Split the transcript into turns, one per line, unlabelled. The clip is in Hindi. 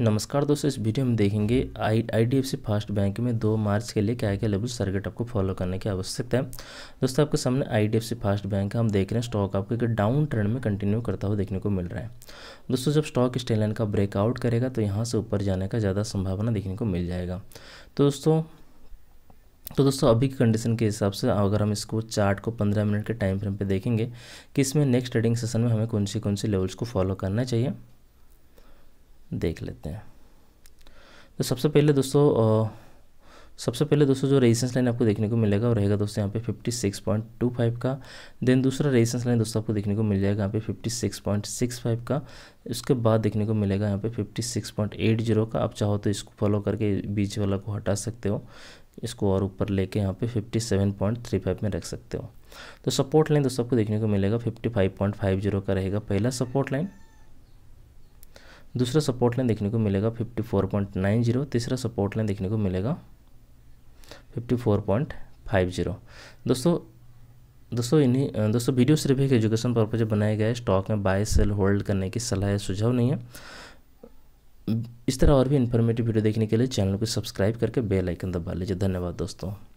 नमस्कार दोस्तों इस वीडियो में देखेंगे I I D F C first bank में दो मार्च के लिए क्या क्या लेवल सर्किट आपको फॉलो करने की आवश्यकता है दोस्तों आपके सामने I D F C first bank है हम देख रहे हैं स्टॉक आपको एक डाउन ट्रेंड में कंटिन्यू करता हुआ देखने को मिल रहा है दोस्तों जब स्टॉक इस लाइन का ब्रेकआउट करेगा तो यहाँ से ऊपर जाने का ज़्यादा संभावना देखने को मिल जाएगा तो दोस्तों तो दोस्तों अभी की कंडीशन के हिसाब से अगर हम इसको चार्ट को पंद्रह मिनट के टाइम फ्रेम पे देखेंगे कि इसमें नेक्स्ट ट्रेडिंग सेशन में हमें कौन सी कौन सी लेवल्स को फॉलो करना चाहिए देख लेते हैं तो सबसे पहले दोस्तों सबसे पहले दोस्तों जो रेजिस्टेंस लाइन आपको देखने को मिलेगा वो रहेगा दोस्तों यहाँ पे 56.25 का देन दूसरा रेजिस्टेंस लाइन दोस्तों आपको देखने को मिल जाएगा यहाँ पे 56.65 का उसके बाद देखने को मिलेगा यहाँ पे 56.80 का आप चाहो तो इसको फॉलो करके बीच वाला को हटा सकते हो इसको और ऊपर लेके यहाँ पे 57.35 में रख सकते हो तो सपोर्ट लाइन दोस्तों आपको देखने को मिलेगा 55.50 का रहेगा पहला सपोर्ट लाइन दूसरा सपोर्ट लाइन देखने को मिलेगा fifty four point nine zero तीसरा सपोर्ट लाइन देखने को मिलेगा fifty four point five zero दोस्तों दोस्तों इन्हीं दोस्तों वीडियो सिर्फ एक एजुकेशन पर्पज बनाया गया है स्टॉक में बाय सेल होल्ड करने की सलाह या सुझाव नहीं है इस तरह और भी इन्फॉर्मेटिव वीडियो देखने के लिए चैनल को सब्सक्राइब करके बेल आइकन दबा लीजिए धन्यवाद दोस्तों